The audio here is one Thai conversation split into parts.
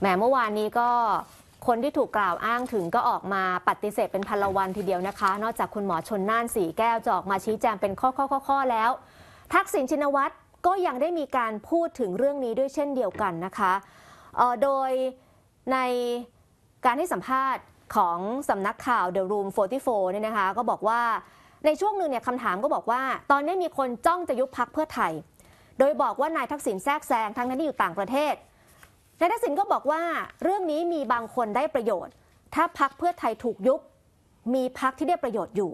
แหมเมื่อวานนี้ก็คนที่ถูกกล่าวอ้างถึงก็ออกมาปฏิเสธเป็นพันละวันทีเดียวนะคะ นอกจากคุณหมอชนน่านสีแก้วจอกมาชี้แจงเป็นข้อข้อข้อข้อแล้ว ทักษิณชินวัตรก็ยังได้มีการพูดถึงเรื่องนี้ด้วยเช่นเดียวกันนะคะ โดยในการให้สัมภาษณ์ของสำนักข่าว The Room 44เนี่ยนะคะก็บอกว่าในช่วงหนึ่งเนี่ยคำถามก็บอกว่าตอนนี้มีคนจ้องจะยุบพักเพื่อไทย โดยบอกว่านายทักษิณแทรกแซงทั้งนนั้ที่อยู่ต่างประเทศนายทักษิณก็บอกว่าเรื่องนี้มีบางคนได้ประโยชน์ ถ้าพักเพื่อไทยถูกยุบมีพักที่ได้ประโยชน์อยู่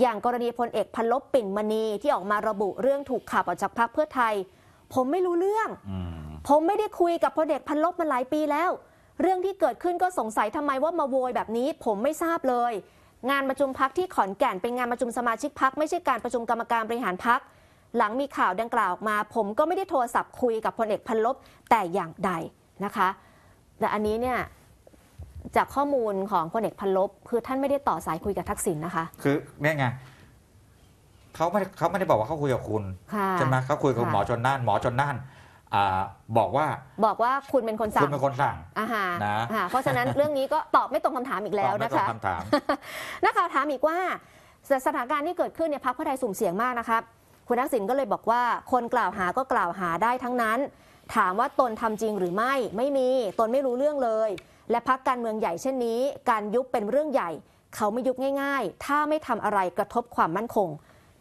อย่างกรณีพลเอกพันลบปิ่นมณีที่ออกมาระบุเรื่องถูกขับออกจากพักเพื่อไทย ผมไม่รู้เรื่องผมไม่ได้คุยกับพลเอกพันลบมาหลายปีแล้ว เรื่องที่เกิดขึ้นก็สงสัยทำไมว่ามาโวยแบบนี้ผมไม่ทราบเลย งานประชุมพักที่ขอนแก่นเป็นงานประชุมสมาชิกพักไม่ใช่การประชุมกรรมการบริหารพักหลังมีข่าวดังกล่าวออกมา ผมก็ไม่ได้โทรศัพท์คุยกับพลเอกพันลบแต่อย่างใดนะคะแต่อันนี้เนี่ยจากข้อมูลของพลเอกพันลบคือท่านไม่ได้ต่อสายคุยกับทักษิณนนะคะคือเนี่ยไงเขาไม่เขาไม่ได้บอกว่าเขาคุยกับคุณใช่ไหมเขาคุยกับหมอชนน่านหมอชนน่านบอกว่าบอกว่าคุณเป็นคนสั่งคุณเป็นคนสั่งอาฮนะเพราะฉะนั้นเรื่องนี้ก็ตอบไม่ตรงคำถามอีกแล้วนะคะตอบไม่ตรงคำถามนักข่าวถามอีกว่าสถานการณ์ที่เกิดขึ้นเนี่ยพรรคเพื่อไทยสุ่มเสี่ยงมากนะครับ คุณทักษิณก็เลยบอกว่าคนกล่าวหาก็กล่าวหาได้ทั้งนั้นถามว่าตนทำจริงหรือไม่ไม่มี ตนไม่รู้เรื่องเลย และพักการเมืองใหญ่เช่นนี้ การยุบเป็นเรื่องใหญ่ เขาไม่ยุบง่าย ๆ ถ้าไม่ทำอะไรกระทบความมั่นคง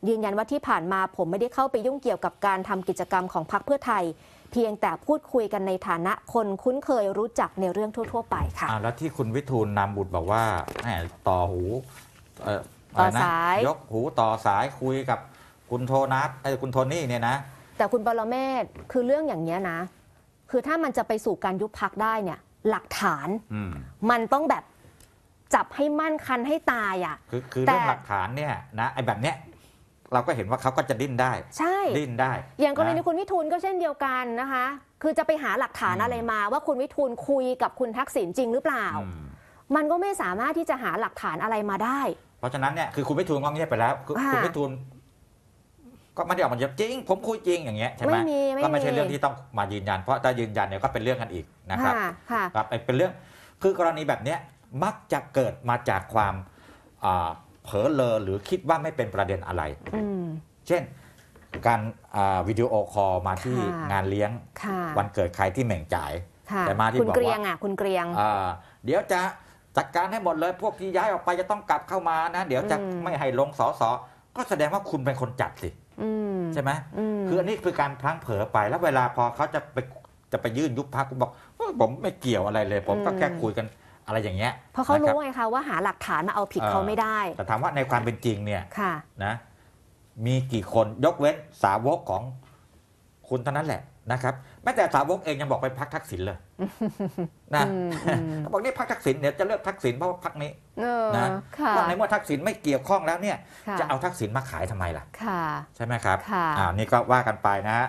ยืนยันว่าที่ผ่านมาผมไม่ได้เข้าไปยุ่งเกี่ยวกับการทำกิจกรรมของพักเพื่อไทย เพียงแต่พูดคุยกันในฐานะคนคุ้นเคยรู้จักในเรื่องทั่ว ๆ ไปค่ะแล้วที่คุณวิทูลนามบุตรบอกว่าแหมต่อหูต่อสายยกหูต่อสายคุยกับคุณโทนัทไอ้คุณโทนี่เนี่ยนะแต่คุณปรเมศคือเรื่องอย่างนี้นะ คือถ้ามันจะไปสู่การยุบพักได้เนี่ย หลักฐาน มันต้องแบบจับให้มั่นคันให้ตายอ่ะคือคือแต่เรื่องหลักฐานเนี่ยนะไอ้แบบเนี้ยเราก็เห็นว่าเขาก็จะดิ้นได้ ใช่ดิ้นได้ อย่างกรณีคุณวิทูลก็เช่นเดียวกันนะคะ คือจะไปหาหลักฐานอะไรมาว่าคุณวิทูลคุยกับคุณทักษิณจริงหรือเปล่า มันก็ไม่สามารถที่จะหาหลักฐานอะไรมาได้ เพราะฉะนั้นเนี่ยคือคุณวิทูลก็เงียบไปแล้วคือคุณวิทูลก็ไม่ได้ออกมาเยอะจริงผมคุยจริงอย่างเงี้ยใช่ไหมก็ไม่ใช่เรื่องที่ต้องมายืนยันเพราะถ้ายืนยันเนี่ย ก็เป็นเรื่องกันอีกนะครับครับ เป็นเรื่องคือกรณีแบบเนี้ยมักจะเกิดมาจากความเผลอเลอหรือคิดว่าไม่เป็นประเด็นอะไรเช่นการวิดีโอคอลมาที่งานเลี้ยง วันเกิดใครที่เหม่งจ่ายแต่มาที่บอกว่าเกรียงอ่ะคุณเกรียงเดี๋ยวจะจัดการให้หมดเลย พวกที่ย้ายออกไปจะต้องกลับเข้ามานะเดี๋ยวจะไม่ให้ลงสอสอก็แสดงว่าคุณเป็นคนจัดสิใช่ไหมคืออันนี้คือการพลั้งเผลอไป แล้วเวลาพอเขาจะไปจะไปยื่นยุบพักบอกผมไม่เกี่ยวอะไรเลย ผมก็แค่คุยกันอะไรอย่างเงี้ยเพราะเขารู้ไงคะ ว่าหาหลักฐานมาเอาผิดเขาไม่ได้ แต่ถามว่าในความเป็นจริงเนี่ยนะมีกี่คนยกเว้นสาวกของคุณเท่านั้นแหละนะครับแม้แต่สาวกเองยังบอกไปพักทักษิณเลยนะบอกนี่พักทักษิณเนี่ยจะเลือกทักษิณเพราะพักนี้นะเพราะในเมื่อทักษิณไม่เกี่ยวข้องแล้วเนี่ย จะเอาทักษิณมาขายทำไมล่ะใช่ไหมครับอ่านี่ก็ว่ากันไปนะฮะ